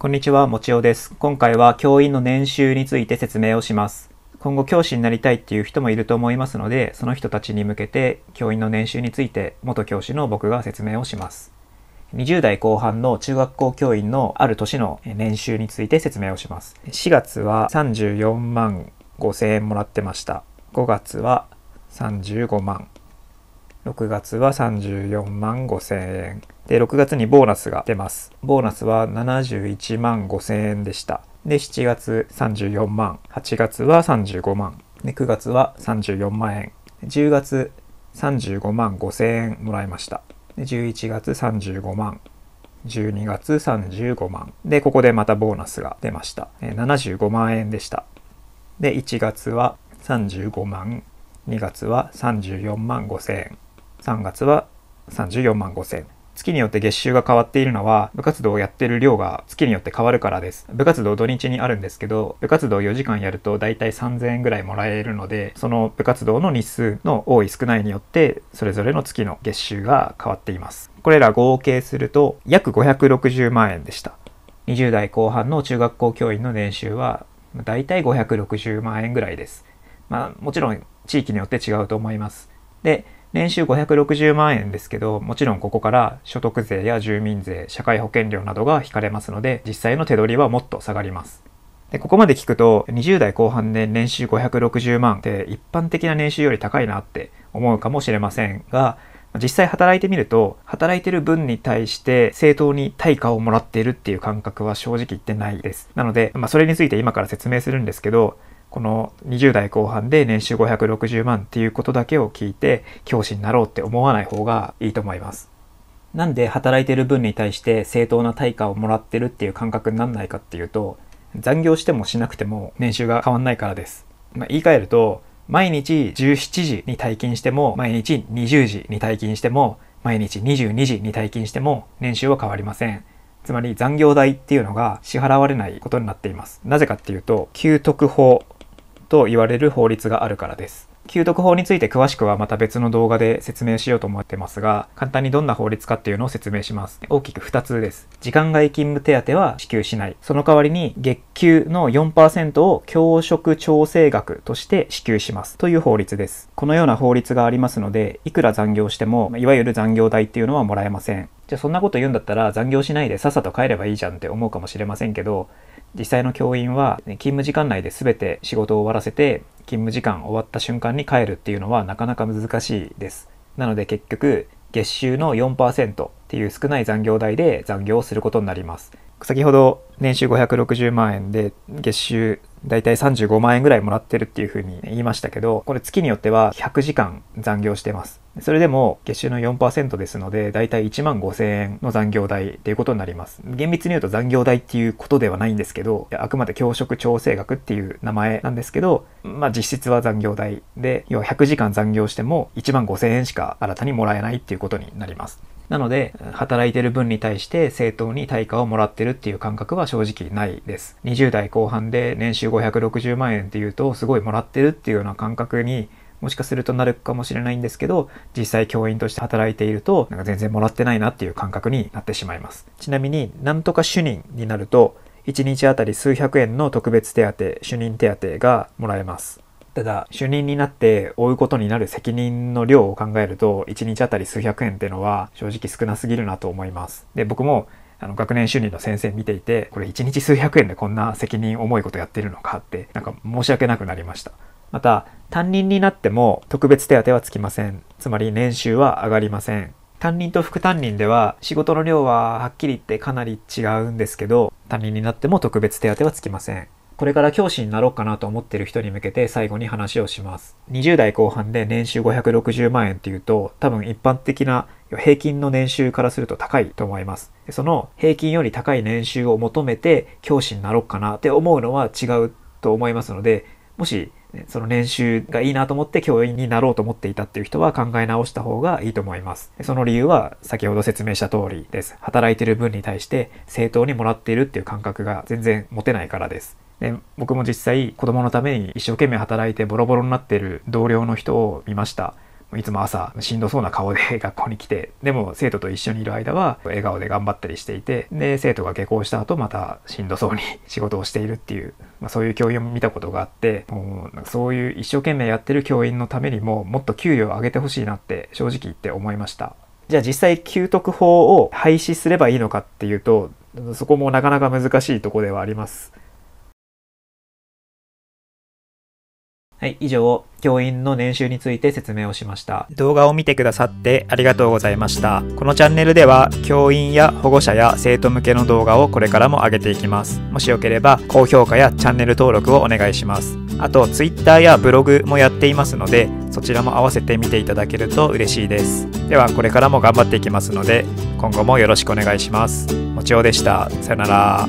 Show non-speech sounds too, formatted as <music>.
こんにちは、もちおです。今回は教員の年収について説明をします。今後教師になりたいっていう人もいると思いますので、その人たちに向けて教員の年収について元教師の僕が説明をします。20代後半の中学校教員のある年の年収について説明をします。4月は34万5千円もらってました。5月は35万。6月は34万5千円。で、6月にボーナスが出ます。ボーナスは71万5千円でした。で、7月34万、8月は35万、で、9月は34万円、10月35万5千円もらいました。で、11月35万、12月35万。で、ここでまたボーナスが出ました。75万円でした。で、1月は35万、2月は34万5千円。3月は34万5千月によって月収が変わっているのは部活動をやってる量が月によって変わるからです部活動土日にあるんですけど部活動4時間やるとだいたい3000円ぐらいもらえるのでその部活動の日数の多い少ないによってそれぞれの月の月収が変わっていますこれら合計すると約560万円でした20代後半の中学校教員の年収はだいたい560万円ぐらいですまあもちろん地域によって違うと思いますで年収560万円ですけど、もちろんここから所得税や住民税、社会保険料などが引かれますので、実際の手取りはもっと下がります。で、ここまで聞くと、20代後半で年収560万って一般的な年収より高いなって思うかもしれませんが、実際働いてみると、働いてる分に対して正当に対価をもらっているっていう感覚は正直言ってないです。なので、まあそれについて今から説明するんですけど、この20代後半で年収560万っていうことだけを聞いて教師になろうって思わない方がいいと思います。なんで働いてる分に対して正当な対価をもらってるっていう感覚になんないかっていうと残業してもしなくても年収が変わんないからです。まあ、言い換えると毎日17時に退勤しても毎日20時に退勤しても毎日22時に退勤しても年収は変わりません。つまり残業代っていうのが支払われないことになっています。なぜかっていうと、給特法と言われる法律があるからです。給特法について詳しくはまた別の動画で説明しようと思ってますが、簡単にどんな法律かっていうのを説明します。大きく2つです。時間外勤務手当は支給しない。その代わりに月給の4%を教職調整額として支給します。という法律です。このような法律がありますので、いくら残業しても、いわゆる残業代っていうのはもらえません。じゃあそんなこと言うんだったら残業しないでさっさと帰ればいいじゃんって思うかもしれませんけど、実際の教員は勤務時間内で全て仕事を終わらせて勤務時間終わった瞬間に帰るっていうのはなかなか難しいです。なので結局、月収の4%っていう少ない残業代で残業をすることになります。先ほど年収560万円で月収大体35万円ぐらいもらってるっていうふうに言いましたけど、これ月によっては100時間残業してます。それでも月収の4%ですので、大体1万5000円の残業代っていうことになります。厳密に言うと残業代っていうことではないんですけど、あくまで教職調整額っていう名前なんですけど、まあ実質は残業代で、要は100時間残業しても1万5000円しか新たにもらえないっていうことになります。なので、働いてる分に対して正当に対価をもらってるっていう感覚は正直ないです。20代後半で年収560万円っていうと、すごいもらってるっていうような感覚にもしかするとなるかもしれないんですけど、実際教員として働いていると、なんか全然もらってないなっていう感覚になってしまいます。ちなみになんとか主任になると、1日あたり数百円の特別手当、主任手当がもらえます。ただ主任になって追うことになる責任の量を考えると1日あたり数百円っていうのは正直少なすぎるなと思います。で僕もあの学年主任の先生見ていてこれ1日数百円でこんな責任重いことやってるのかってなんか申し訳なくなりました。また担任になっても特別手当はつきません。つまり年収は上がりません。担任と副担任では仕事の量ははっきり言ってかなり違うんですけど担任になっても特別手当はつきません。これから教師になろうかなと思ってる人に向けて最後に話をします。20代後半で年収560万円っていうと、多分一般的な平均の年収からすると高いと思います。その平均より高い年収を求めて教師になろうかなって思うのは違うと思いますので、もしその年収がいいなと思って教員になろうと思っていたっていう人は考え直した方がいいと思います。その理由は先ほど説明した通りです。働いてる分に対して正当にもらっているっていう感覚が全然持てないからです。で僕も実際子供のために一生懸命働いてボロボロになってる同僚の人を見ましたいつも朝しんどそうな顔で <laughs> 学校に来てでも生徒と一緒にいる間は笑顔で頑張ったりしていてで生徒が下校した後またしんどそうに <laughs> 仕事をしているっていう、まあ、そういう教員を見たことがあってもうそういう一生懸命やってる教員のためにももっと給与を上げてほしいなって正直言って思いましたじゃあ実際給特法を廃止すればいいのかっていうとそこもなかなか難しいとこではありますはい、以上、教員の年収について説明をしました。動画を見てくださってありがとうございました。このチャンネルでは、教員や保護者や生徒向けの動画をこれからも上げていきます。もしよければ、高評価やチャンネル登録をお願いします。あと、Twitter やブログもやっていますので、そちらも合わせて見ていただけると嬉しいです。では、これからも頑張っていきますので、今後もよろしくお願いします。もちおでした。さよなら。